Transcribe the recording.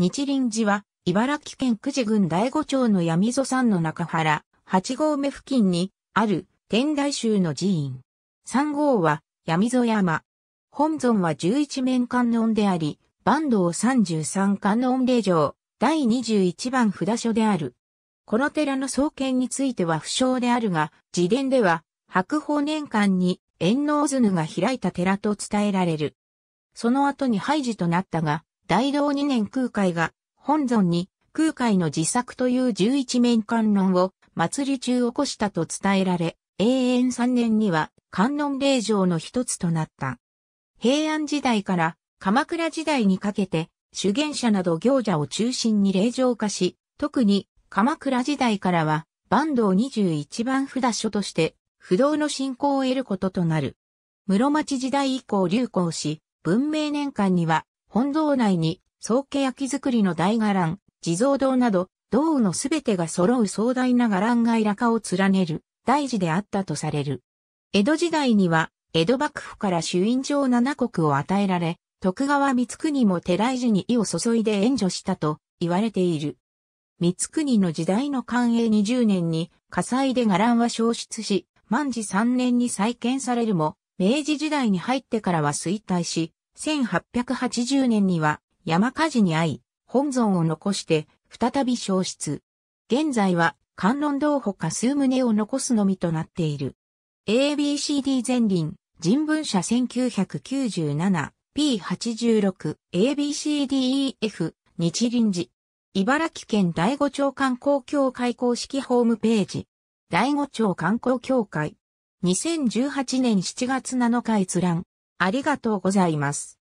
日輪寺は、茨城県久慈郡第五町の闇祖山の中原、八合目付近に、ある、天台宗の寺院。三号は、闇祖山。本尊は十一面観音であり、坂東三十三観音霊場、第二十一番札所である。この寺の創建については不詳であるが、自伝では、白鳳年間に、円能図が開いた寺と伝えられる。その後に廃寺となったが、大道二年空海が、本尊に空海の自作という十一面観音を祭り中起こしたと伝えられ、永遠三年には観音霊場の一つとなった。平安時代から鎌倉時代にかけて、修験者など行者を中心に霊場化し、特に鎌倉時代からは、坂東21番札所として、不動の信仰を得ることとなる。室町時代以降流行し、文明年間には本堂内に、宗家焼き作りの大伽藍、地蔵堂など、道のすべてが揃う壮大な伽藍がイラカを連ねる、大事であったとされる。江戸時代には、江戸幕府から主因状七国を与えられ、徳川光国も寺井寺に意を注いで援助したと言われている。光国の時代の寛永20年に火災で伽藍は消失し、万治3年に再建されるも、明治時代に入ってからは衰退し、1880年には山火事に遭い、本尊を残して再び消失。現在は観音堂ほか数棟を残すのみとなっている。ABCD 前輪、人文社 1997P86、ABCDEF、日輪寺。茨城県第五町観光協会公式ホームページ。第五町観光協会。2018年7月7日閲覧。ありがとうございます。